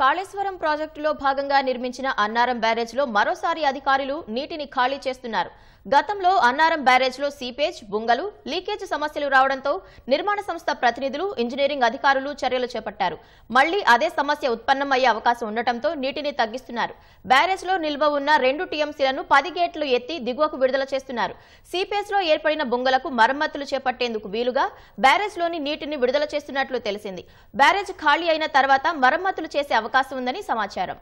కాళేశ్వరం ప్రాజెక్టులో భాగంగా నిర్మించిన అన్నారం బ్యారేజ్లో మరోసారి అధికారులు నీటిని ఖాళీ చేస్తున్నారు గతంలో అన్నారం బ్యారేజ్లో సీపేజ్ బుంగలు లీకేజ్ సమస్యలు రావడంతో నిర్మాణ సంస్థ ప్రతినిధులు ఇంజనీరింగ్ అధికారులు చర్యలు చేపట్టారు మళ్లీ అదే సమస్య ఉత్పన్నమయ్యే అవకాశం ఉండటంతో నీటిని తగ్గిస్తున్నారు బ్యారేజ్లో నిల్వ ఉన్న రెండు టీఎంసీలను పది గేట్లు ఎత్తి దిగువకు విడుదల చేస్తున్నారు సీపేజ్లో ఏర్పడిన బుంగలకు మరమ్మతులు చేపట్టేందుకు వీలుగా బ్యారేజ్ లోని నీటిని విడుదల చేస్తున్నట్లు తెలిసింది బ్యారేజ్ ఖాళీ అయిన తర్వాత మరమ్మతులు చేసే అవకాశం ఉందని సమాచారం